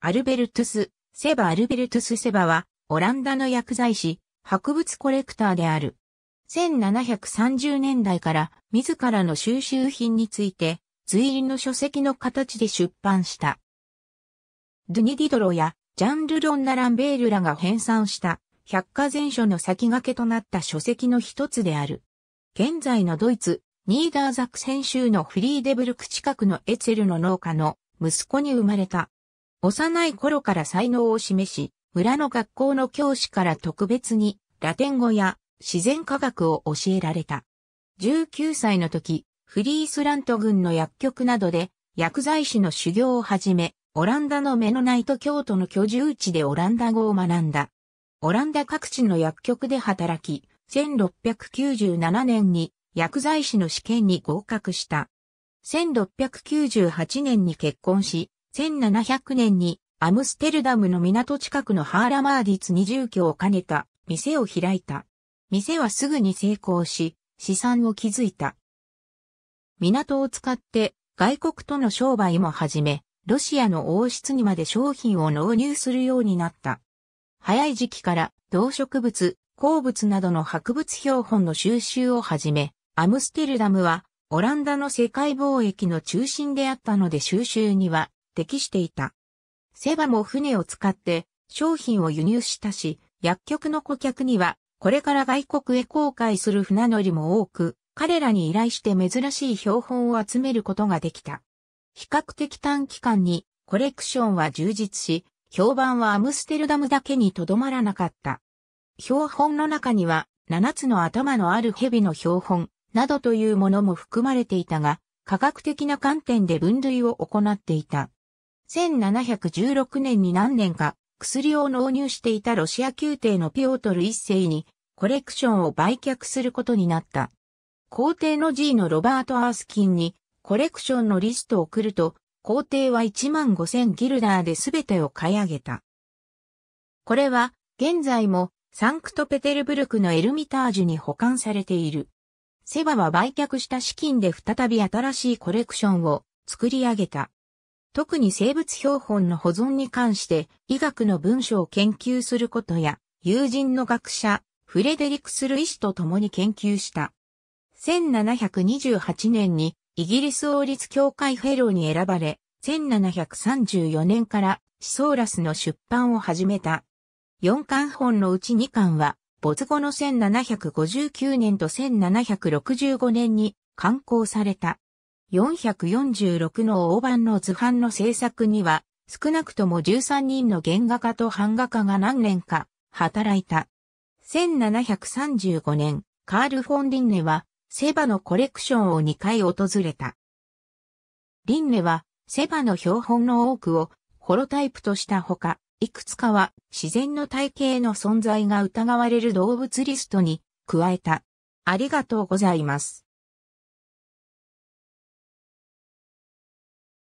アルベルトゥス、セバ・アルベルトゥス・セバは、オランダの薬剤師、博物コレクターである。1730年代から自らの収集品について、随臨の書籍の形で出版した。ドゥニディドロやジャンル・ロンナ・ランベールらが編纂した百科全書の先駆けとなった書籍の一つである。現在のドイツ、ニーダーザクセン州のフリーデブルク近くのエツェルの農家の息子に生まれた。幼い頃から才能を示し、村の学校の教師から特別にラテン語や自然科学を教えられた。19歳の時、フリースラント軍の薬局などで薬剤師の修行を始め、オランダのメノナイト京都の居住地でオランダ語を学んだ。オランダ各地の薬局で働き、1697年に薬剤師の試験に合格した。1698年に結婚し、1700年にアムステルダムの港近くのハーラマーディツに住居を兼ねた店を開いた。店はすぐに成功し、資産を築いた。港を使って外国との商売も始め、ロシアの王室にまで商品を納入するようになった。早い時期から動植物、鉱物などの博物標本の収集を始め、アムステルダムはオランダの世界貿易の中心であったので収集には適していた。セバも船を使って商品を輸入したし、薬局の顧客には、これから外国へ航海する船乗りも多く、彼らに依頼して珍しい標本を集めることができた。比較的短期間にコレクションは充実し、評判はアムステルダムだけにとどまらなかった。標本の中には、7つの頭のある蛇の標本、などというものも含まれていたが、科学的な観点で分類を行っていた。1716年に何年か薬を納入していたロシア宮廷のピオトル一世にコレクションを売却することになった。皇帝の G のロバート・アースキンにコレクションのリストを送ると、皇帝は1万5000ギルダーで全てを買い上げた。これは現在もサンクトペテルブルクのエルミタージュに保管されている。セバは売却した資金で再び新しいコレクションを作り上げた。特に生物標本の保存に関して医学の文章を研究することや、友人の学者、フレデリクス・ル医師と共に研究した。1728年にイギリス王立協会フェローに選ばれ、1734年からシソーラスの出版を始めた。4巻本のうち2巻は、没後の1759年と1765年に刊行された。446の大判の図版の制作には、少なくとも13人の原画家と版画家が何年か働いた。1735年、カール・フォン・リンネは、セバのコレクションを2回訪れた。リンネは、セバの標本の多くをホロタイプとしたほか、いくつかは自然の体系の存在が疑われる動物リストに加えた。ありがとうございます。